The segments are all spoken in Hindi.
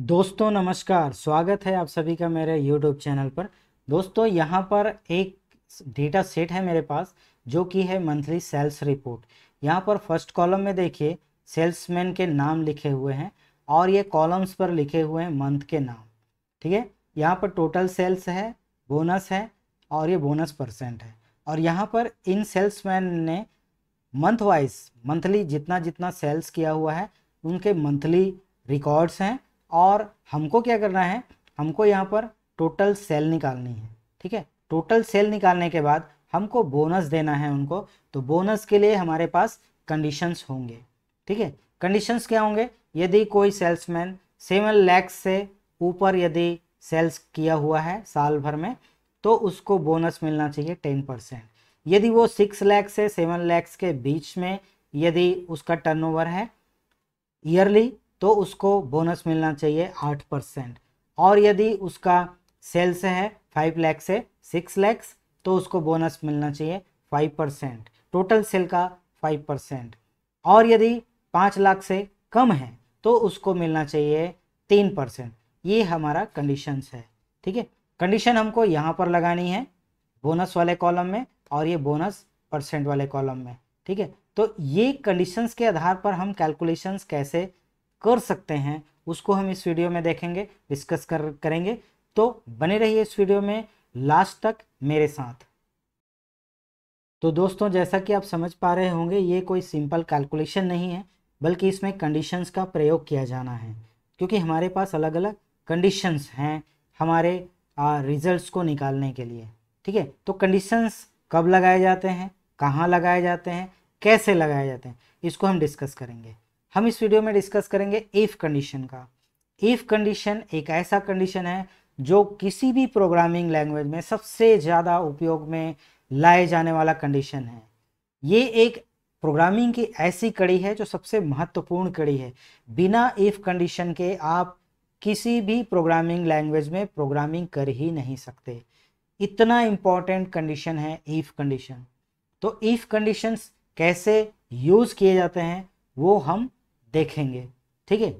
दोस्तों नमस्कार स्वागत है आप सभी का मेरे YouTube चैनल पर दोस्तों यहाँ पर एक डेटा सेट है मेरे पास जो कि है मंथली सेल्स रिपोर्ट यहाँ पर फर्स्ट कॉलम में देखिए सेल्समैन के नाम लिखे हुए हैं और ये कॉलम्स पर लिखे हुए हैं मंथ के नाम ठीक है यहाँ पर टोटल सेल्स है बोनस है और ये बोनस परसेंट है और यहाँ पर इन सेल्स ने मंथ वाइज मंथली जितना जितना सेल्स किया हुआ है उनके मंथली रिकॉर्ड्स हैं और हमको क्या करना है हमको यहाँ पर टोटल सेल निकालनी है ठीक है टोटल सेल निकालने के बाद हमको बोनस देना है उनको तो बोनस के लिए हमारे पास कंडीशंस होंगे ठीक है कंडीशंस क्या होंगे यदि कोई सेल्समैन सेवन लैक्स से ऊपर यदि सेल्स किया हुआ है साल भर में तो उसको बोनस मिलना चाहिए टेन परसेंट यदि वो सिक्स लैख से सेवन लैक्स के बीच में यदि उसका टर्नओवर है ईयरली तो उसको बोनस मिलना चाहिए आठ परसेंट और यदि उसका सेल्स है फाइव लैक्स से सिक्स लैक्स तो उसको बोनस मिलना चाहिए फाइव परसेंट टोटल सेल का फाइव परसेंट और यदि पाँच लाख से कम है तो उसको मिलना चाहिए तीन परसेंट ये हमारा कंडीशंस है ठीक है कंडीशन हमको यहाँ पर लगानी है बोनस वाले कॉलम में और ये बोनस परसेंट वाले कॉलम में ठीक है तो ये कंडीशंस के आधार पर हम कैलकुलेशंस कैसे कर सकते हैं उसको हम इस वीडियो में देखेंगे डिस्कस कर करेंगे तो बने रहिए इस वीडियो में लास्ट तक मेरे साथ तो दोस्तों जैसा कि आप समझ पा रहे होंगे ये कोई सिंपल कैलकुलेशन नहीं है बल्कि इसमें कंडीशंस का प्रयोग किया जाना है क्योंकि हमारे पास अलग अलग कंडीशंस हैं हमारे रिजल्ट्स को निकालने के लिए ठीक है तो कंडीशंस कब लगाए जाते हैं कहाँ लगाए जाते हैं कैसे लगाए जाते हैं इसको हम डिस्कस करेंगे हम इस वीडियो में डिस्कस करेंगे इफ़ कंडीशन का इफ़ कंडीशन एक ऐसा कंडीशन है जो किसी भी प्रोग्रामिंग लैंग्वेज में सबसे ज़्यादा उपयोग में लाए जाने वाला कंडीशन है ये एक प्रोग्रामिंग की ऐसी कड़ी है जो सबसे महत्वपूर्ण कड़ी है बिना इफ़ कंडीशन के आप किसी भी प्रोग्रामिंग लैंग्वेज में प्रोग्रामिंग कर ही नहीं सकते इतना इम्पॉर्टेंट कंडीशन है इफ़ कंडीशन तो इफ़ कंडीशंस कैसे यूज़ किए जाते हैं वो हम देखेंगे ठीक है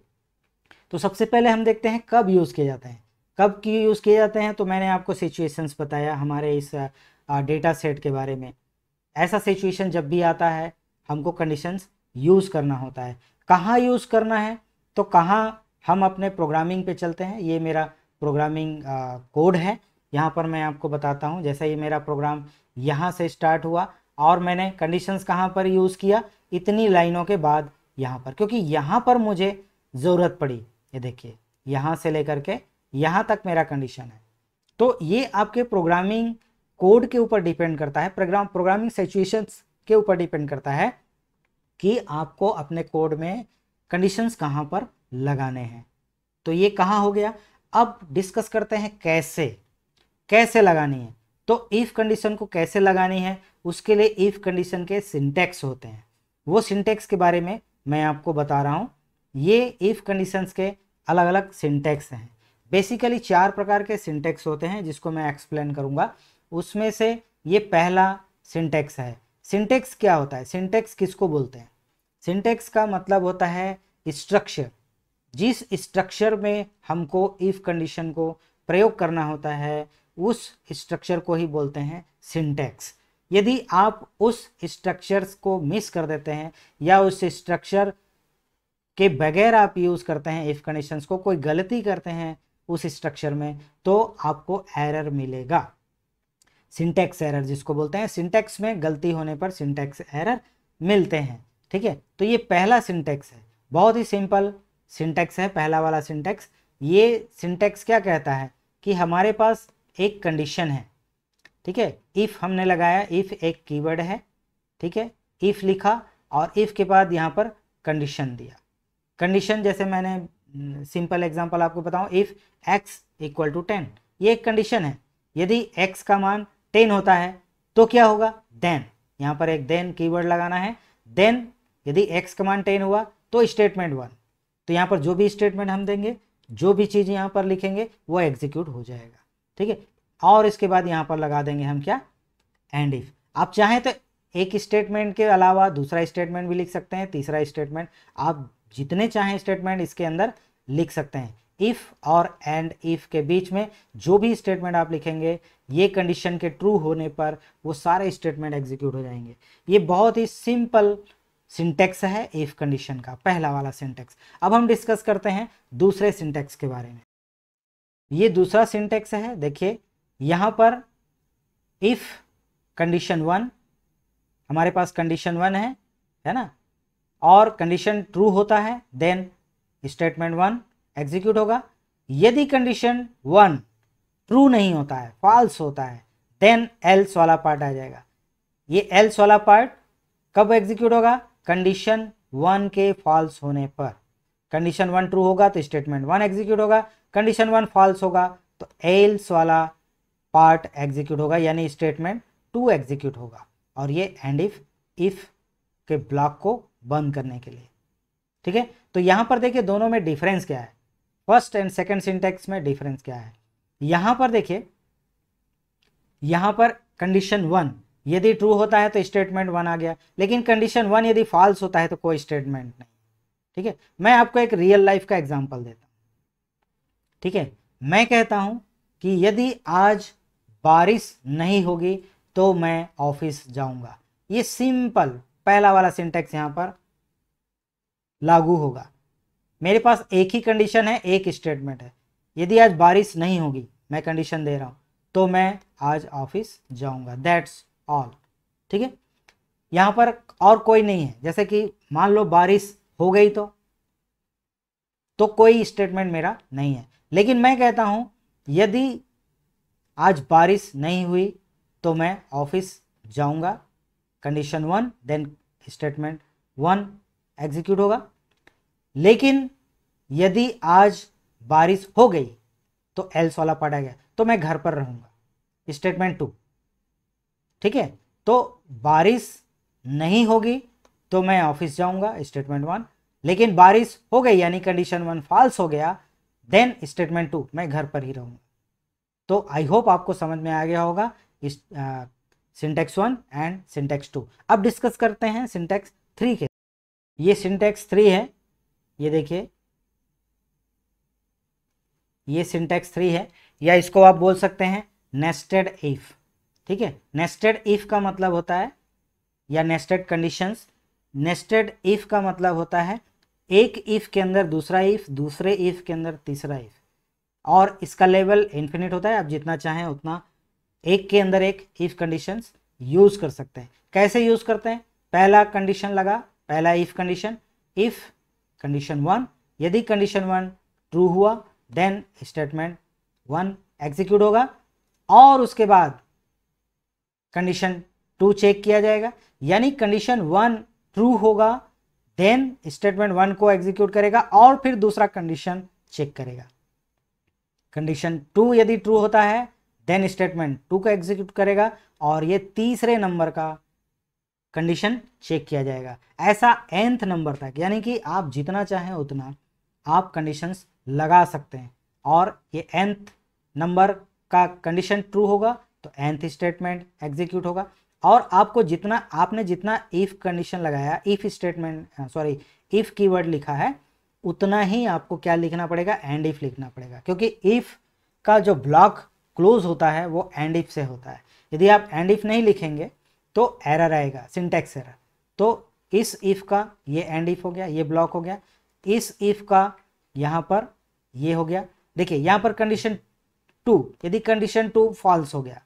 तो सबसे पहले हम देखते हैं कब यूज़ किए जाते हैं कब की यूज़ किए जाते हैं तो मैंने आपको सिचुएशंस बताया हमारे इस डेटा सेट के बारे में ऐसा सिचुएशन जब भी आता है हमको कंडीशंस यूज़ करना होता है कहाँ यूज़ करना है तो कहाँ हम अपने प्रोग्रामिंग पे चलते हैं ये मेरा प्रोग्रामिंग कोड है यहाँ पर मैं आपको बताता हूँ जैसा ये मेरा प्रोग्राम यहाँ से स्टार्ट हुआ और मैंने कंडीशंस कहाँ पर यूज़ किया इतनी लाइनों के बाद यहाँ पर क्योंकि यहाँ पर मुझे ज़रूरत पड़ी ये देखिए यहाँ से लेकर के यहाँ तक मेरा कंडीशन है तो ये आपके प्रोग्रामिंग कोड के ऊपर डिपेंड करता है प्रोग्राम प्रोग्रामिंग सिचुएशंस के ऊपर डिपेंड करता है कि आपको अपने कोड में कंडीशंस कहाँ पर लगाने हैं तो ये कहाँ हो गया अब डिस्कस करते हैं कैसे कैसे लगानी है तो इफ़ कंडीशन को कैसे लगानी है उसके लिए इफ़ कंडीशन के सिंटेक्स होते हैं वो सिंटेक्स के बारे में मैं आपको बता रहा हूँ ये इफ़ कंडीशंस के अलग अलग सिंटेक्स हैं बेसिकली चार प्रकार के सिंटेक्स होते हैं जिसको मैं एक्सप्लेन करूँगा उसमें से ये पहला सिंटेक्स है सिंटेक्स क्या होता है सिंटेक्स किसको बोलते हैं सिंटेक्स का मतलब होता है स्ट्रक्चर जिस स्ट्रक्चर में हमको इफ़ कंडीशन को प्रयोग करना होता है उस स्ट्रक्चर को ही बोलते हैं सिंटेक्स यदि आप उस स्ट्रक्चर्स को मिस कर देते हैं या उस स्ट्रक्चर के बगैर आप यूज़ करते हैं इफ़ कंडीशंस को कोई गलती करते हैं उस स्ट्रक्चर में तो आपको एरर मिलेगा सिंटेक्स एरर जिसको बोलते हैं सिंटेक्स में गलती होने पर सिंटेक्स एरर मिलते हैं ठीक है तो ये पहला सिंटेक्स है बहुत ही सिंपल सिंटेक्स है पहला वाला सिंटेक्स ये सिंटेक्स क्या कहता है कि हमारे पास एक कंडीशन है ठीक है इफ़ हमने लगाया इफ़ एक कीवर्ड है ठीक है इफ़ लिखा और इफ़ के बाद यहाँ पर कंडीशन दिया कंडीशन जैसे मैंने सिंपल एग्जांपल आपको बताऊँ if X equal to ten ये एक कंडीशन है यदि एक्स का मान टेन होता है तो क्या होगा देन यहाँ पर एक देन कीवर्ड लगाना है देन यदि एक्स का मान टेन हुआ तो स्टेटमेंट वन तो यहाँ पर जो भी स्टेटमेंट हम देंगे जो भी चीज़ यहाँ पर लिखेंगे वो एग्जीक्यूट हो जाएगा ठीक है और इसके बाद यहाँ पर लगा देंगे हम क्या एंड इफ आप चाहें तो एक स्टेटमेंट के अलावा दूसरा स्टेटमेंट भी लिख सकते हैं तीसरा स्टेटमेंट आप जितने चाहें स्टेटमेंट इसके अंदर लिख सकते हैं इफ़ और एंड इफ़ के बीच में जो भी स्टेटमेंट आप लिखेंगे ये कंडीशन के ट्रू होने पर वो सारे स्टेटमेंट एग्जीक्यूट हो जाएंगे ये बहुत ही सिंपल सिंटेक्स है इफ़ कंडीशन का पहला वाला सिंटेक्स अब हम डिस्कस करते हैं दूसरे सिंटेक्स के बारे में ये दूसरा सिंटेक्स है देखिए यहाँ पर इफ़ कंडीशन वन हमारे पास कंडीशन वन है है ना और कंडीशन ट्रू होता है देन स्टेटमेंट वन एग्जीक्यूट होगा यदि कंडीशन वन ट्रू नहीं होता है फॉल्स होता है देन एल्स वाला पार्ट आ जाएगा ये एल्स वाला पार्ट कब एग्जीक्यूट होगा कंडीशन वन के फॉल्स होने पर कंडीशन वन ट्रू होगा तो स्टेटमेंट वन एग्जीक्यूट होगा कंडीशन वन फॉल्स होगा तो एल्स वाला पार्ट एग्जीक्यूट होगा यानी स्टेटमेंट टू एग्जीक्यूट होगा और ये एंड इफ इफ के ब्लॉक को बंद करने के लिए ठीक है तो यहां पर देखिए दोनों में डिफरेंस क्या है फर्स्ट एंड सेकेंड सिंटेक्स में डिफरेंस क्या है यहां पर देखिए यहां पर कंडीशन वन यदि ट्रू होता है तो स्टेटमेंट वन आ गया लेकिन कंडीशन वन यदि फॉल्स होता है तो कोई स्टेटमेंट नहीं ठीक है मैं आपको एक रियल लाइफ का एग्जाम्पल देता हूं ठीक है मैं कहता हूं कि यदि आज बारिश नहीं होगी तो मैं ऑफिस जाऊंगा ये सिंपल पहला वाला सिंटेक्स यहां पर लागू होगा मेरे पास एक ही कंडीशन है एक स्टेटमेंट है यदि आज बारिश नहीं होगी मैं कंडीशन दे रहा हूं तो मैं आज ऑफिस जाऊंगा दैट्स ऑल ठीक है यहां पर और कोई नहीं है जैसे कि मान लो बारिश हो गई तो तो कोई स्टेटमेंट मेरा नहीं है लेकिन मैं कहता हूं यदि आज बारिश नहीं हुई तो मैं ऑफिस जाऊंगा condition one then statement one execute होगा लेकिन यदि आज बारिश हो गई तो एल्स वाला पार्ट आ गया तो मैं घर पर रहूंगा स्टेटमेंट टू ठीक है तो बारिश नहीं होगी तो मैं ऑफिस जाऊंगा स्टेटमेंट वन लेकिन बारिश हो गई यानी कंडीशन वन फॉल्स हो गया देन स्टेटमेंट टू मैं घर पर ही रहूँगा तो आई होप आपको समझ में आ गया होगा इस syntax one and syntax two अब डिस्कस करते हैं सिंटेक्स थ्री के ये सिंटेक्स थ्री है ये देखिए ये सिंटेक्स थ्री है या इसको आप बोल सकते हैं नेस्टेड इफ ठीक है नेस्टेड इफ का मतलब होता है या नेस्टेड कंडीशंस नेस्टेड इफ का मतलब होता है एक इफ के अंदर दूसरा इफ दूसरे इफ के अंदर तीसरा इफ और इसका लेवल इन्फिनिट होता है आप जितना चाहें उतना एक के अंदर एक इफ़ कंडीशन यूज़ कर सकते हैं कैसे यूज़ करते हैं पहला कंडीशन लगा पहला if condition if condition one यदि कंडीशन वन ट्रू हुआ देन स्टेटमेंट वन एग्जीक्यूट होगा और उसके बाद कंडीशन टू चेक किया जाएगा यानी कंडीशन वन ट्रू होगा देन स्टेटमेंट वन को एग्जीक्यूट करेगा और फिर दूसरा कंडीशन चेक करेगा कंडीशन टू यदि ट्रू होता है देन स्टेटमेंट टू का एग्जीक्यूट करेगा और ये तीसरे नंबर का कंडीशन चेक किया जाएगा ऐसा एंथ नंबर तक यानी कि आप जितना चाहें उतना आप कंडीशंस लगा सकते हैं और ये एंथ नंबर का कंडीशन ट्रू होगा तो एंथ स्टेटमेंट एग्जीक्यूट होगा और आपको जितना आपने जितना इफ़ कंडीशन लगाया if statement sorry if keyword लिखा है उतना ही आपको क्या लिखना पड़ेगा एंड इफ लिखना पड़ेगा क्योंकि इफ का जो ब्लॉक क्लोज होता है वो एंड इफ से होता है यदि आप एंड इफ नहीं लिखेंगे तो एरर आएगा सिंटेक्स एरर तो इस इफ का ये एंड इफ हो गया ये ब्लॉक हो गया इस इफ का यहाँ पर ये हो गया देखिए यहाँ पर कंडीशन टू यदि कंडीशन टू फॉल्स हो गया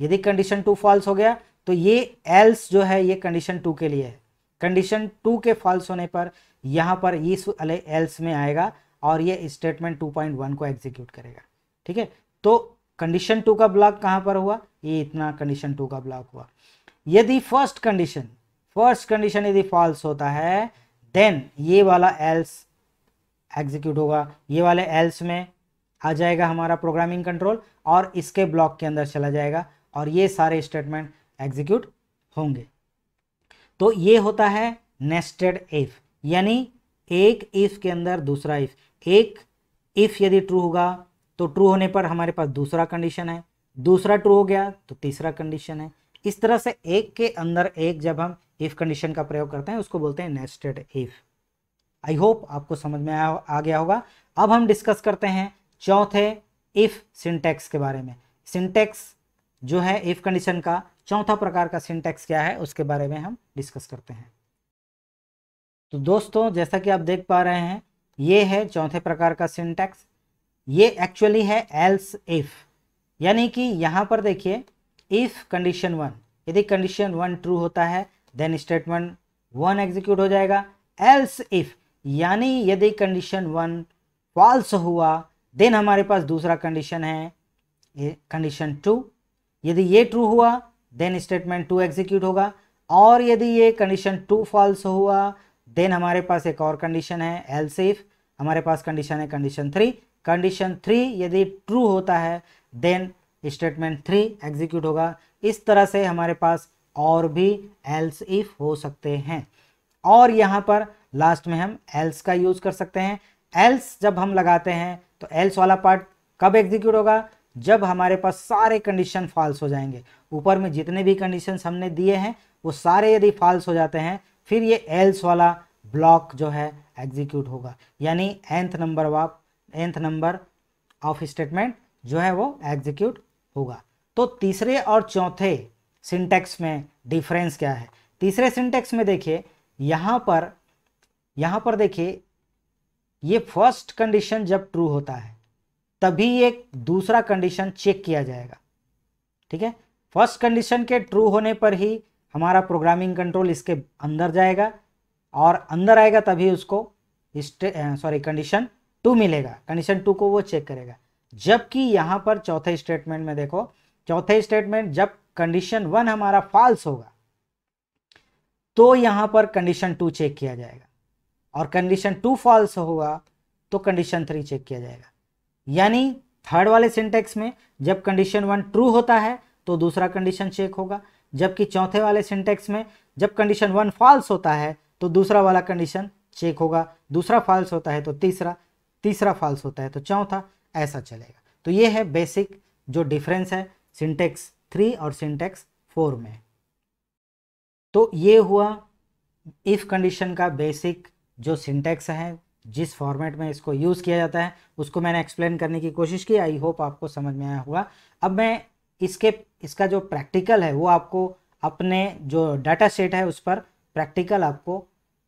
यदि कंडीशन टू फॉल्स हो गया तो ये एल्स जो है ये कंडीशन टू के लिए है कंडीशन टू के फॉल्स होने पर यहाँ पर इस अले एल्स में आएगा और ये स्टेटमेंट 2.1 को एग्जीक्यूट करेगा ठीक है तो कंडीशन टू का ब्लॉक कहाँ पर हुआ ये इतना कंडीशन टू का ब्लॉक हुआ यदि फर्स्ट कंडीशन फर्स्ट कंडीशन यदि फॉल्स होता है देन ये वाला एल्स एग्जीक्यूट होगा ये वाले एल्स में आ जाएगा हमारा प्रोग्रामिंग कंट्रोल और इसके ब्लॉक के अंदर चला जाएगा और ये सारे स्टेटमेंट एग्जीक्यूट होंगे तो ये होता है नेस्टेड इफ़ यानी एक इफ के अंदर दूसरा इफ एक इफ यदि ट्रू होगा तो ट्रू होने पर हमारे पास दूसरा कंडीशन है दूसरा ट्रू हो गया तो तीसरा कंडीशन है इस तरह से एक के अंदर एक जब हम इफ कंडीशन का प्रयोग करते हैं उसको बोलते हैं नेस्टेड इफ आई होप आपको समझ में आया आ गया होगा अब हम डिस्कस करते हैं चौथे इफ सिंटेक्स के बारे में सिंटेक्स जो है इफ कंडीशन का चौथा प्रकार का सिंटेक्स क्या है उसके बारे में हम डिस्कस करते हैं तो दोस्तों जैसा कि आप देख पा रहे हैं ये है चौथे प्रकार का सिंटैक्स ये एक्चुअली है एल्स इफ यानी कि यहाँ पर देखिए इफ कंडीशन वन यदि कंडीशन वन ट्रू होता है देन स्टेटमेंट वन एग्जीक्यूट हो जाएगा एल्स इफ यानी यदि कंडीशन वन फॉल्स हुआ देन हमारे पास दूसरा कंडीशन है कंडीशन टू यदि ये ट्रू हुआ देन स्टेटमेंट टू एग्जीक्यूट होगा और यदि ये कंडीशन टू फॉल्स हुआ देन हमारे पास एक और कंडीशन है एल्स इफ हमारे पास कंडीशन है कंडीशन थ्री कंडीशन थ्री यदि ट्रू होता है देन स्टेटमेंट थ्री एग्जीक्यूट होगा इस तरह से हमारे पास और भी एल्स इफ हो सकते हैं और यहाँ पर लास्ट में हम एल्स का यूज़ कर सकते हैं एल्स जब हम लगाते हैं तो एल्स वाला पार्ट कब एग्जीक्यूट होगा जब हमारे पास सारे कंडीशन फॉल्स हो जाएंगे ऊपर में जितने भी कंडीशन हमने दिए हैं वो सारे यदि फॉल्स हो जाते हैं फिर ये एल्स वाला ब्लॉक जो है एग्जीक्यूट होगा यानी nth number of nth number of statement जो है वो एग्जीक्यूट होगा तो तीसरे और चौथे सिंटेक्स में डिफरेंस क्या है तीसरे सिंटेक्स में देखिए यहाँ पर यहाँ पर देखिए ये फर्स्ट कंडीशन जब ट्रू होता है तभी एक दूसरा कंडीशन चेक किया जाएगा ठीक है फर्स्ट कंडीशन के ट्रू होने पर ही हमारा प्रोग्रामिंग कंट्रोल इसके अंदर जाएगा और अंदर आएगा तभी उसको सॉरी कंडीशन टू मिलेगा कंडीशन टू को वो चेक करेगा जबकि यहाँ पर चौथे स्टेटमेंट में देखो चौथे स्टेटमेंट जब कंडीशन वन हमारा फॉल्स होगा तो यहाँ पर कंडीशन टू चेक किया जाएगा और कंडीशन टू फॉल्स होगा तो कंडीशन थ्री चेक किया जाएगा यानी थर्ड वाले सिंटेक्स में जब कंडीशन वन ट्रू होता है तो दूसरा कंडीशन चेक होगा जबकि चौथे वाले सिंटेक्स में जब कंडीशन वन फॉल्स होता है तो दूसरा वाला कंडीशन चेक होगा दूसरा फॉल्स होता है तो तीसरा तीसरा फॉल्स होता है तो चौथा ऐसा चलेगा तो ये है बेसिक जो डिफरेंस है सिंटेक्स थ्री और सिंटेक्स फोर में तो ये हुआ इफ कंडीशन का बेसिक जो सिंटेक्स है जिस फॉर्मेट में इसको यूज़ किया जाता है उसको मैंने एक्सप्लेन करने की कोशिश की आई होप आपको समझ में आया होगा अब मैं इसके इसका जो प्रैक्टिकल है वो आपको अपने जो डाटा सेट है उस पर प्रैक्टिकल आपको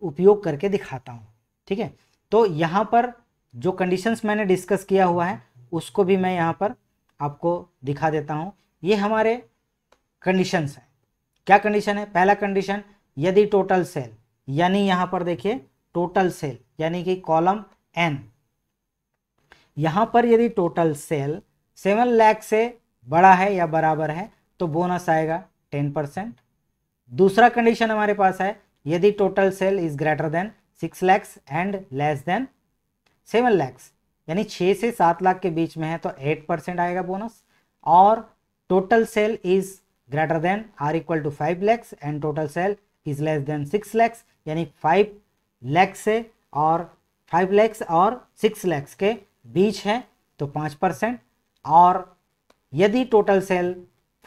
उपयोग करके दिखाता हूँ ठीक है तो यहाँ पर जो कंडीशंस मैंने डिस्कस किया हुआ है उसको भी मैं यहाँ पर आपको दिखा देता हूँ ये हमारे कंडीशंस हैं क्या कंडीशन है पहला कंडीशन यदि टोटल सेल यानी यहाँ पर देखिए टोटल सेल यानी कि कॉलम एन यहाँ पर यदि टोटल सेल सेवन लैख से बड़ा है या बराबर है तो बोनस आएगा टेन परसेंट दूसरा कंडीशन हमारे पास है यदि total sale is greater than six lakhs and less than seven lakhs यानी छः से सात लाख के बीच में है तो एट परसेंट आएगा बोनस और total sale is greater than or equal to five lakhs and total sale is less than six lakhs यानी फाइव लैक्स से और फाइव लैक्स और सिक्स लैक्स के बीच है तो पाँच परसेंट और यदि टोटल सेल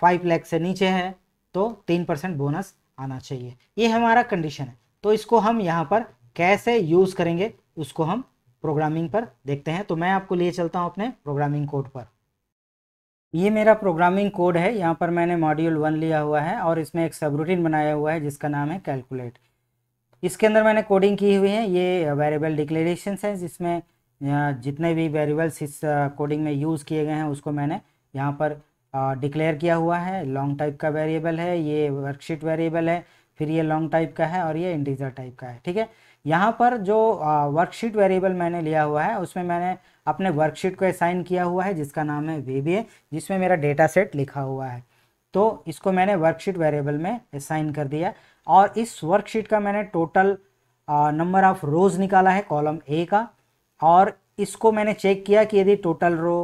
फाइव लैख से नीचे है तो तीन परसेंट बोनस आना चाहिए ये हमारा कंडीशन है तो इसको हम यहाँ पर कैसे यूज़ करेंगे उसको हम प्रोग्रामिंग पर देखते हैं तो मैं आपको लिए चलता हूँ अपने प्रोग्रामिंग कोड पर ये मेरा प्रोग्रामिंग कोड है यहाँ पर मैंने मॉड्यूल वन लिया हुआ है और इसमें एक सबरूटीन बनाया हुआ है जिसका नाम है कैलकुलेट इसके अंदर मैंने कोडिंग की हुई है ये वेरिएबल डिक्लेरेशन है जिसमें जितने भी वेरिएबल्स इस कोडिंग में यूज़ किए गए हैं उसको मैंने यहाँ पर डिक्लेयर किया हुआ है लॉन्ग टाइप का वेरिएबल है ये वर्कशीट वेरिएबल है फिर ये लॉन्ग टाइप का है और ये इंटीजर टाइप का है ठीक है यहाँ पर जो वर्कशीट वेरिएबल मैंने लिया हुआ है उसमें मैंने अपने वर्कशीट को असाइन किया हुआ है जिसका नाम है वी जिसमें मेरा डेटा सेट लिखा हुआ है तो इसको मैंने वर्कशीट वेरिएबल में असाइन कर दिया और इस वर्कशीट का मैंने टोटल नंबर ऑफ रोज़ निकाला है कॉलम ए का और इसको मैंने चेक किया कि यदि टोटल रो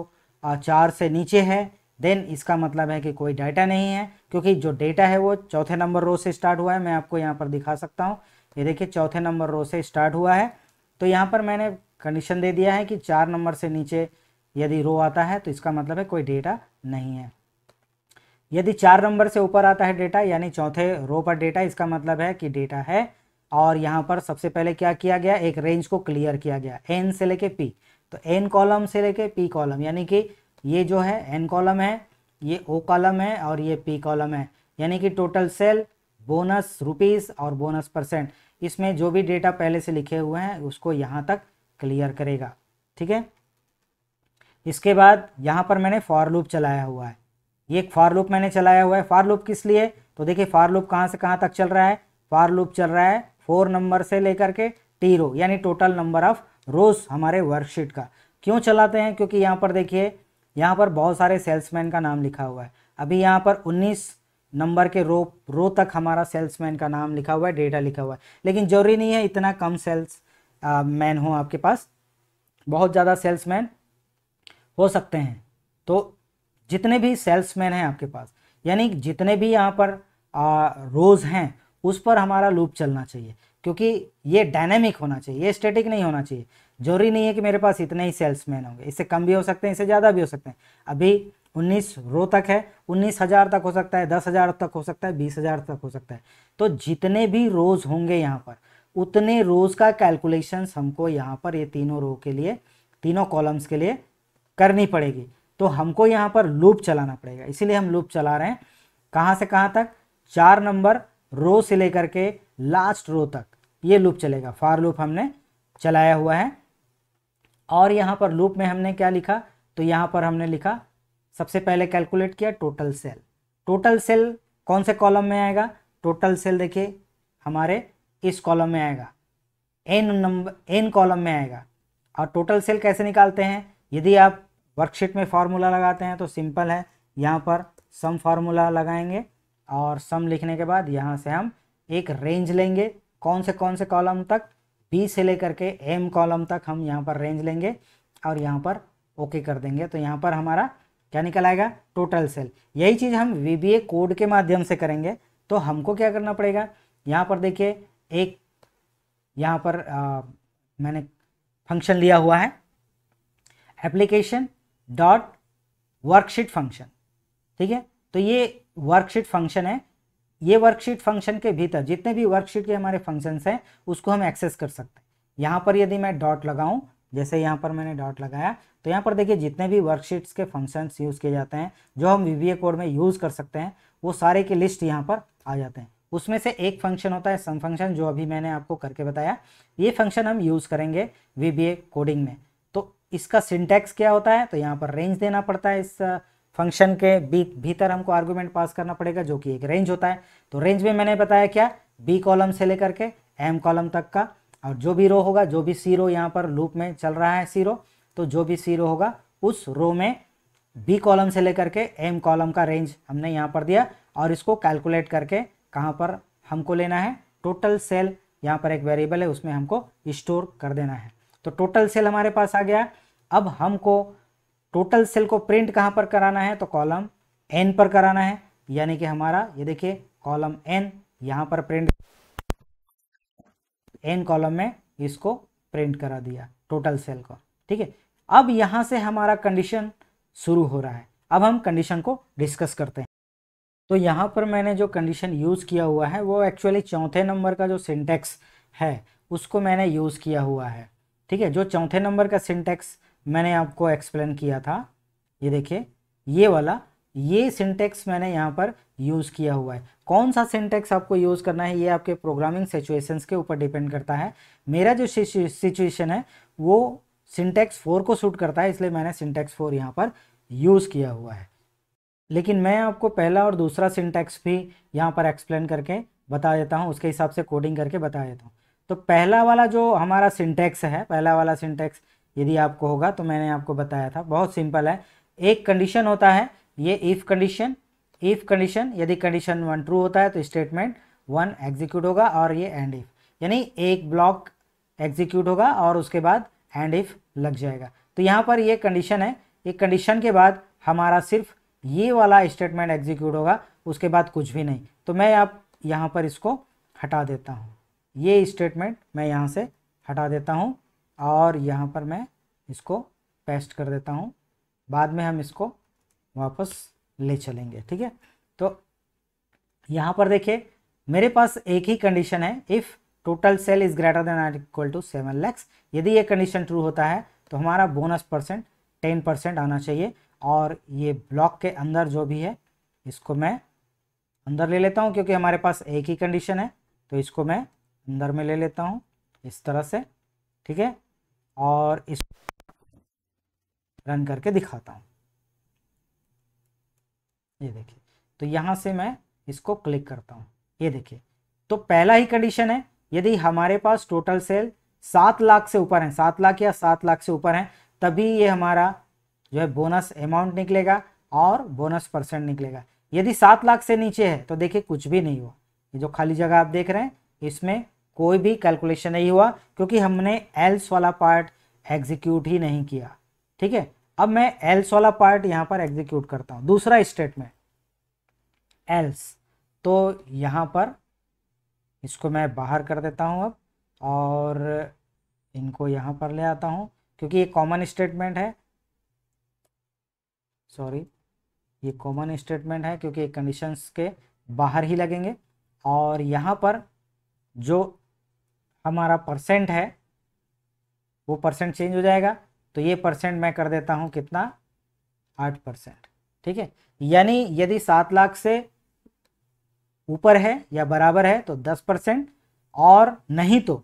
चार से नीचे है देन इसका मतलब है कि कोई डाटा नहीं है क्योंकि जो डेटा है वो चौथे नंबर रो से स्टार्ट हुआ है मैं आपको यहाँ पर दिखा सकता हूँ ये देखिए चौथे नंबर रो से स्टार्ट हुआ है तो यहाँ पर मैंने कंडीशन दे दिया है कि चार नंबर से नीचे यदि रो आता है तो इसका मतलब है कोई डेटा नहीं है यदि चार नंबर से ऊपर आता है डेटा यानी चौथे रो पर डेटा इसका मतलब है कि डेटा है और यहाँ पर सबसे पहले क्या किया गया एक रेंज को क्लियर किया गया एन से लेके पी तो एन कॉलम से लेके पी कॉलम यानी कि ये जो है एन कॉलम है ये ओ कॉलम है और ये पी कॉलम है यानी कि टोटल सेल बोनस रुपीस और बोनस परसेंट इसमें जो भी डेटा पहले से लिखे हुए हैं उसको यहाँ तक क्लियर करेगा ठीक है इसके बाद यहाँ पर मैंने फॉर लूप चलाया हुआ है ये एक फॉर लूप मैंने चलाया हुआ है फॉर लूप किस लिए तो देखिए फॉर लूप कहाँ से कहाँ तक चल रहा है फॉर लूप चल रहा है फोर नंबर से लेकर के टीरो यानी टोटल नंबर ऑफ रोज़ हमारे वर्कशीट का क्यों चलाते हैं क्योंकि यहाँ पर देखिए यहाँ पर बहुत सारे सेल्समैन का नाम लिखा हुआ है अभी यहाँ पर 19 नंबर के रो रो तक हमारा सेल्समैन का नाम लिखा हुआ है डेटा लिखा हुआ है लेकिन जरूरी नहीं है इतना कम सेल्स मैन हो आपके पास बहुत ज़्यादा सेल्समैन हो सकते हैं तो जितने भी सेल्समैन हैं आपके पास यानी जितने भी यहाँ पर रोज़ हैं उस पर हमारा लूप चलना चाहिए क्योंकि ये डायनेमिक होना चाहिए ये स्टेटिक नहीं होना चाहिए जरूरी नहीं है कि मेरे पास इतने ही सेल्समैन होंगे इससे कम भी हो सकते हैं इससे ज़्यादा भी हो सकते हैं अभी उन्नीस रो तक है उन्नीस हज़ार तक हो सकता है दस हज़ार तक हो सकता है बीस हज़ार तक हो सकता है तो जितने भी रोज़ होंगे यहाँ पर उतने रोज़ का कैलकुलेशन हमको यहाँ पर ये तीनों रो के लिए तीनों कॉलम्स के लिए करनी पड़ेगी तो हमको यहाँ पर लूप चलाना पड़ेगा इसीलिए हम लूप चला रहे हैं कहाँ से कहाँ तक चार नंबर रो से लेकर के लास्ट रो तक ये लूप चलेगा फार लूप हमने चलाया हुआ है और यहाँ पर लूप में हमने क्या लिखा तो यहाँ पर हमने लिखा सबसे पहले कैलकुलेट किया टोटल सेल टोटल सेल कौन से कॉलम में आएगा टोटल सेल देखिए हमारे इस कॉलम में आएगा एन नंबर एन कॉलम में आएगा और टोटल सेल कैसे निकालते हैं यदि आप वर्कशीट में फार्मूला लगाते हैं तो सिंपल है यहाँ पर सम फार्मूला लगाएंगे और सम लिखने के बाद यहाँ से हम एक रेंज लेंगे कौन से कौन से कॉलम तक बी से लेकर के एम कॉलम तक हम यहाँ पर रेंज लेंगे और यहाँ पर ओके कर देंगे तो यहाँ पर हमारा क्या निकल आएगा टोटल सेल यही चीज़ हम वी कोड के माध्यम से करेंगे तो हमको क्या करना पड़ेगा यहाँ पर देखिए एक यहाँ पर आ, मैंने फंक्शन लिया हुआ है एप्लीकेशन डॉट वर्कशीट फंक्शन ठीक है तो ये वर्कशीट फंक्शन है ये वर्कशीट फंक्शन के भीतर जितने भी वर्कशीट के हमारे फंक्शंस हैं उसको हम एक्सेस कर सकते हैं यहाँ पर यदि मैं डॉट लगाऊं जैसे यहाँ पर मैंने डॉट लगाया तो यहाँ पर देखिए जितने भी वर्कशीट्स के फंक्शंस यूज़ किए जाते हैं जो हम वी कोड में यूज़ कर सकते हैं वो सारे की लिस्ट यहाँ पर आ जाते हैं उसमें से एक फंक्शन होता है सम फंक्शन जो अभी मैंने आपको करके बताया ये फंक्शन हम यूज़ करेंगे वी कोडिंग में तो इसका सिंटैक्स क्या होता है तो यहाँ पर रेंज देना पड़ता है इस फंक्शन के बी भीतर हमको आर्गुमेंट पास करना पड़ेगा जो कि एक रेंज होता है तो रेंज में मैंने बताया क्या बी कॉलम से लेकर के एम कॉलम तक का और जो भी रो होगा जो भी सी रो यहाँ पर लूप में चल रहा है सी रो तो जो भी सी रो होगा उस रो में बी कॉलम से लेकर के एम कॉलम का रेंज हमने यहाँ पर दिया और इसको कैलकुलेट करके कहाँ पर हमको लेना है टोटल सेल यहाँ पर एक वेरिएबल है उसमें हमको स्टोर कर देना है तो टोटल सेल हमारे पास आ गया अब हमको टोटल सेल को प्रिंट कहाँ पर कराना है तो कॉलम एन पर कराना है यानी कि हमारा ये देखिए कॉलम एन यहाँ पर प्रिंट एन कॉलम में इसको प्रिंट करा दिया टोटल सेल को ठीक है अब यहाँ से हमारा कंडीशन शुरू हो रहा है अब हम कंडीशन को डिस्कस करते हैं तो यहाँ पर मैंने जो कंडीशन यूज़ किया हुआ है वो एक्चुअली चौथे नंबर का जो सिंटेक्स है उसको मैंने यूज़ किया हुआ है ठीक है जो चौथे नंबर का सिंटेक्स मैंने आपको एक्सप्लेन किया था ये देखिए ये वाला ये सिंटेक्स मैंने यहाँ पर यूज़ किया हुआ है कौन सा सिंटेक्स आपको यूज़ करना है ये आपके प्रोग्रामिंग सिचुएशंस के ऊपर डिपेंड करता है मेरा जो सिचुएशन है वो सिंटेक्स फोर को सूट करता है इसलिए मैंने सिंटेक्स फोर यहाँ पर यूज़ किया हुआ है लेकिन मैं आपको पहला और दूसरा सिंटेक्स भी यहाँ पर एक्सप्लेन करके बता देता हूँ उसके हिसाब से कोडिंग करके बता देता हूँ तो पहला वाला जो हमारा सिंटेक्स है पहला वाला सिंटेक्स यदि आपको होगा तो मैंने आपको बताया था बहुत सिंपल है एक कंडीशन होता है ये इफ़ कंडीशन इफ़ कंडीशन यदि कंडीशन वन ट्रू होता है तो स्टेटमेंट वन एग्जीक्यूट होगा और ये एंड इफ़ यानी एक ब्लॉक एग्जीक्यूट होगा और उसके बाद एंड इफ़ लग जाएगा तो यहाँ पर ये कंडीशन है एक कंडीशन के बाद हमारा सिर्फ ये वाला स्टेटमेंट एग्जीक्यूट होगा उसके बाद कुछ भी नहीं तो मैं आप यहाँ पर इसको हटा देता हूँ ये स्टेटमेंट मैं यहाँ से हटा देता हूँ और यहाँ पर मैं इसको पेस्ट कर देता हूँ बाद में हम इसको वापस ले चलेंगे ठीक है तो यहाँ पर देखिए मेरे पास एक ही कंडीशन है if total sale is greater than or equal to seven lakhs यदि ये कंडीशन ट्रू होता है तो हमारा बोनस परसेंट टेन परसेंट आना चाहिए और ये ब्लॉक के अंदर जो भी है इसको मैं अंदर ले लेता हूँ क्योंकि हमारे पास एक ही कंडीशन है तो इसको मैं अंदर में ले लेता हूँ इस तरह से ठीक है और इस रन करके दिखाता हूँ ये देखिए तो यहाँ से मैं इसको क्लिक करता हूँ ये देखिए तो पहला ही कंडीशन है यदि हमारे पास टोटल सेल सात लाख से ऊपर है सात लाख या सात लाख से ऊपर है तभी ये हमारा जो है बोनस अमाउंट निकलेगा और बोनस परसेंट निकलेगा यदि सात लाख से नीचे है तो देखिए कुछ भी नहीं हुआ ये जो खाली जगह आप देख रहे हैं इसमें कोई भी कैलकुलेशन नहीं हुआ क्योंकि हमने एल्स वाला पार्ट एग्जीक्यूट ही नहीं किया ठीक है अब मैं एल्स वाला पार्ट यहाँ पर एग्जीक्यूट करता हूँ दूसरा स्टेटमेंट एल्स तो यहाँ पर इसको मैं बाहर कर देता हूँ अब और इनको यहाँ पर ले आता हूँ क्योंकि ये कॉमन स्टेटमेंट है सॉरी ये कॉमन स्टेटमेंट है क्योंकि कंडीशंस के बाहर ही लगेंगे और यहाँ पर जो हमारा परसेंट है वो परसेंट चेंज हो जाएगा तो ये परसेंट मैं कर देता हूँ कितना आठ परसेंट ठीक है यानी यदि सात लाख से ऊपर है या बराबर है तो दस परसेंट और नहीं तो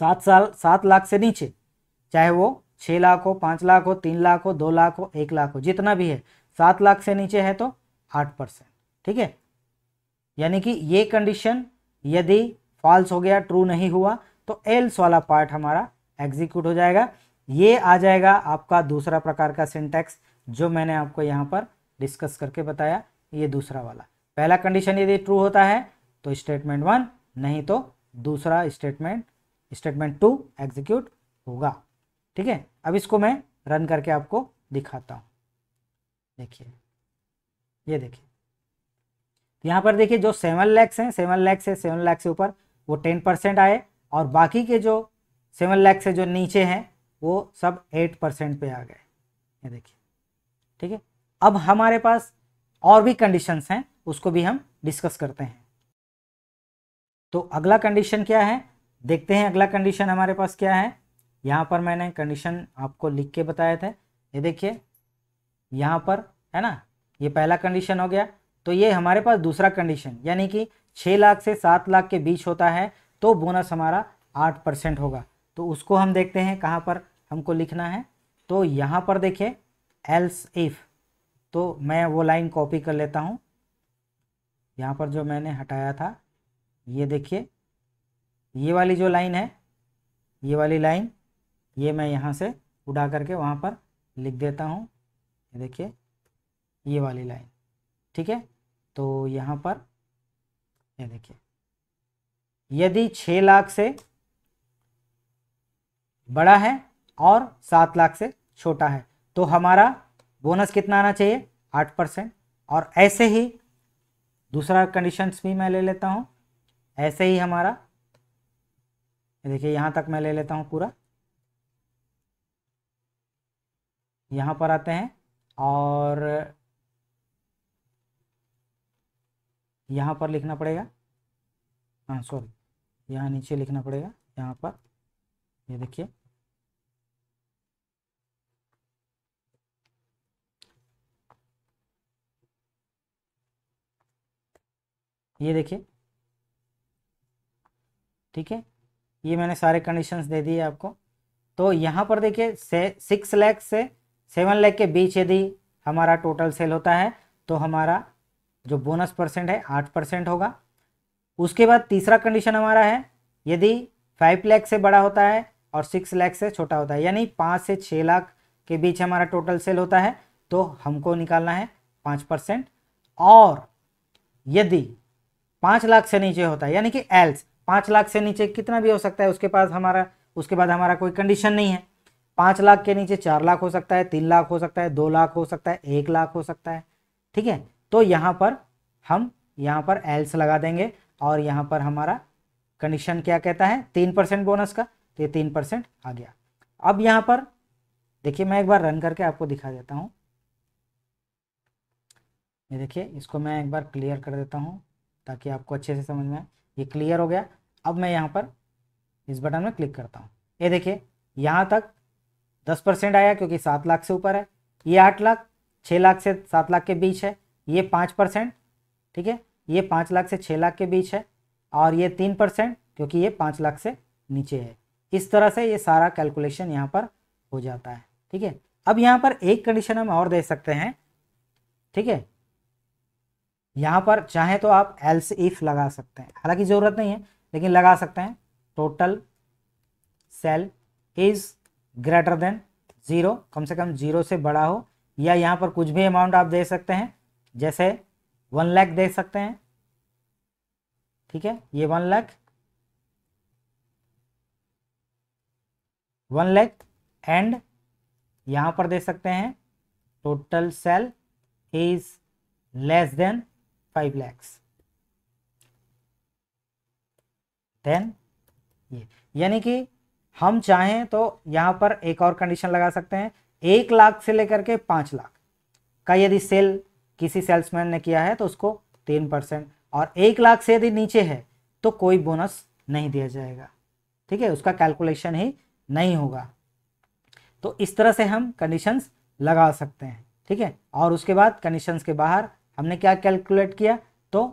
सात साल सात लाख से नीचे चाहे वो छः लाख हो पाँच लाख हो तीन लाख हो दो लाख हो एक लाख हो जितना भी है सात लाख से नीचे है तो आठ परसेंट ठीक है यानी कि ये कंडीशन यदि फॉल्स हो गया ट्रू नहीं हुआ तो एल्स वाला पार्ट हमारा एग्जीक्यूट हो जाएगा ये आ जाएगा आपका दूसरा प्रकार का सिंटेक्स जो मैंने आपको यहाँ पर डिस्कस करके बताया ये दूसरा वाला पहला कंडीशन यदि ट्रू होता है तो स्टेटमेंट वन नहीं तो दूसरा स्टेटमेंट स्टेटमेंट टू एग्जीक्यूट होगा ठीक है अब इसको मैं रन करके आपको दिखाता हूँ देखिए ये देखिए यहाँ पर देखिए जो सेवन लैक्स हैं सेवन लैक्स है सेवन लैक्स से ऊपर वो टेन परसेंट आए और बाकी के जो सेवन लैख से जो नीचे हैं वो सब एट परसेंट पे आ गए ये देखिए ठीक है अब हमारे पास और भी कंडीशंस हैं उसको भी हम डिस्कस करते हैं तो अगला कंडीशन क्या है देखते हैं अगला कंडीशन हमारे पास क्या है यहाँ पर मैंने कंडीशन आपको लिख के बताए थे ये देखिए यहाँ पर है ना ये पहला कंडीशन हो गया तो ये हमारे पास दूसरा कंडीशन यानी कि छः लाख से सात लाख के बीच होता है तो बोनस हमारा आठ परसेंट होगा तो उसको हम देखते हैं कहाँ पर हमको लिखना है तो यहाँ पर देखिए एल्स इफ़ तो मैं वो लाइन कॉपी कर लेता हूँ यहाँ पर जो मैंने हटाया था ये देखिए ये वाली जो लाइन है ये वाली लाइन ये मैं यहाँ से उड़ा करके वहाँ पर लिख देता हूँ देखिए ये वाली लाइन ठीक है तो यहाँ पर ये देखिए यदि छः लाख से बड़ा है और सात लाख से छोटा है तो हमारा बोनस कितना आना चाहिए आठ परसेंट और ऐसे ही दूसरा कंडीशंस भी मैं ले लेता हूँ ऐसे ही हमारा देखिए यहां तक मैं ले लेता हूँ पूरा यहाँ पर आते हैं और यहाँ पर लिखना पड़ेगा हाँ सॉरी यहाँ नीचे लिखना पड़ेगा यहाँ पर ये यह देखिए ये देखिए ठीक है ये मैंने सारे कंडीशंस दे दिए आपको तो यहाँ पर देखिए से सिक्स लैख से सेवन लैख के बीच यदि हमारा टोटल सेल होता है तो हमारा जो बोनस परसेंट है आठ परसेंट होगा उसके बाद तीसरा कंडीशन हमारा है यदि फाइव लैख से बड़ा होता है और सिक्स लैख से छोटा होता है यानी पाँच से छः लाख के बीच हमारा टोटल सेल होता है तो हमको निकालना है पाँच परसेंट और यदि पाँच लाख से नीचे होता है यानी कि एल्स पाँच लाख से नीचे कितना भी हो सकता है उसके पास हमारा उसके बाद हमारा कोई कंडीशन नहीं है पाँच लाख के नीचे चार लाख हो सकता है तीन लाख हो सकता है दो लाख हो सकता है एक लाख हो सकता है ठीक है तो यहाँ पर हम यहाँ पर एल्स लगा देंगे और यहाँ पर हमारा कंडीशन क्या कहता है तीन परसेंट बोनस का तो ये तीन परसेंट आ गया अब यहाँ पर देखिए मैं एक बार रन करके आपको दिखा देता हूँ ये देखिए इसको मैं एक बार क्लियर कर देता हूँ ताकि आपको अच्छे से समझ में आए ये क्लियर हो गया अब मैं यहाँ पर इस बटन में क्लिक करता हूँ ये देखिए यहाँ तक दस परसेंट आया क्योंकि सात लाख से ऊपर है ये आठ लाख छः लाख से सात लाख के बीच है ये पाँच परसेंट ठीक है ये पाँच लाख से छः लाख के बीच है और ये तीन परसेंट क्योंकि ये पाँच लाख से नीचे है इस तरह से ये सारा कैलकुलेशन यहाँ पर हो जाता है ठीक है अब यहाँ पर एक कंडीशन हम और दे सकते हैं ठीक है यहाँ पर चाहे तो आप एल्स इफ लगा सकते हैं हालांकि ज़रूरत नहीं है लेकिन लगा सकते हैं total sale is greater than zero कम से कम ज़ीरो से बड़ा हो या यहाँ पर कुछ भी अमाउंट आप दे सकते हैं जैसे वन लाख देख सकते हैं ठीक है ये one lakh one lakh and यहां पर देख सकते हैं total sale is less than five lakhs then ये यानी कि हम चाहें तो यहां पर एक और कंडीशन लगा सकते हैं एक लाख से लेकर के पांच लाख का यदि सेल किसी सेल्समैन ने किया है तो उसको तीन परसेंट और एक लाख से यदि नीचे है तो कोई बोनस नहीं दिया जाएगा ठीक है उसका कैलकुलेशन ही नहीं होगा तो इस तरह से हम कंडीशंस लगा सकते हैं ठीक है और उसके बाद कंडीशंस के बाहर हमने क्या कैलकुलेट किया तो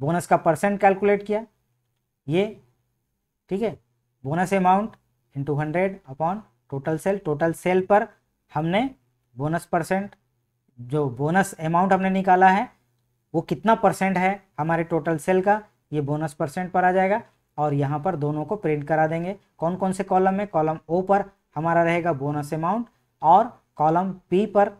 बोनस का परसेंट कैलकुलेट किया ये ठीक है bonus amount into hundred upon total sale total sale पर हमने बोनस परसेंट जो बोनस अमाउंट हमने निकाला है वो कितना परसेंट है हमारे टोटल सेल का ये बोनस परसेंट पर आ जाएगा और यहाँ पर दोनों को प्रिंट करा देंगे कौन कौन से कॉलम में कॉलम ओ पर हमारा रहेगा बोनस अमाउंट और कॉलम पी पर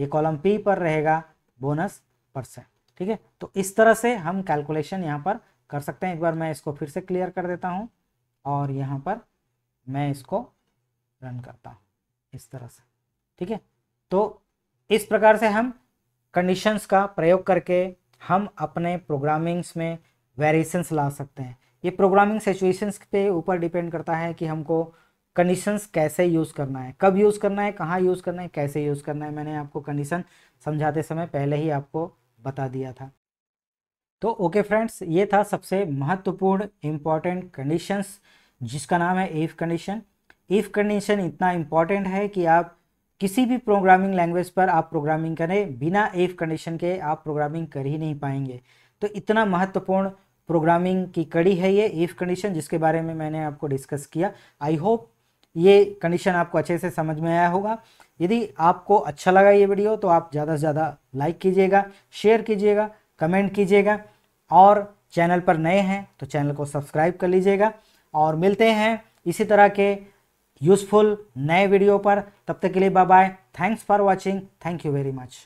ये कॉलम पी पर रहेगा बोनस परसेंट ठीक है तो इस तरह से हम कैलकुलेशन यहाँ पर कर सकते हैं एक बार मैं इसको फिर से क्लियर कर देता हूँ और यहाँ पर मैं इसको रन करता हूँ इस तरह से ठीक है तो इस प्रकार से हम कंडीशंस का प्रयोग करके हम अपने प्रोग्रामिंग्स में वेरिएशंस ला सकते हैं ये प्रोग्रामिंग सिचुएशंस पे ऊपर डिपेंड करता है कि हमको कंडीशंस कैसे यूज़ करना है कब यूज़ करना है कहाँ यूज़ करना है कैसे यूज़ करना है मैंने आपको कंडीशन समझाते समय पहले ही आपको बता दिया था तो ओके फ्रेंड्स ये था सबसे महत्वपूर्ण इम्पॉर्टेंट कंडीशंस जिसका नाम है इफ़ कंडीशन इफ़ कंडीशन इतना इम्पॉर्टेंट है कि आप किसी भी प्रोग्रामिंग लैंग्वेज पर आप प्रोग्रामिंग करें बिना एफ कंडीशन के आप प्रोग्रामिंग कर ही नहीं पाएंगे तो इतना महत्वपूर्ण प्रोग्रामिंग की कड़ी है ये इफ कंडीशन जिसके बारे में मैंने आपको डिस्कस किया आई होप ये कंडीशन आपको अच्छे से समझ में आया होगा यदि आपको अच्छा लगा ये वीडियो तो आप ज़्यादा से ज़्यादा लाइक कीजिएगा शेयर कीजिएगा कमेंट कीजिएगा और चैनल पर नए हैं तो चैनल को सब्सक्राइब कर लीजिएगा और मिलते हैं इसी तरह के यूजफुल नए वीडियो पर तब तक के लिए bye bye thanks for watching thank you very much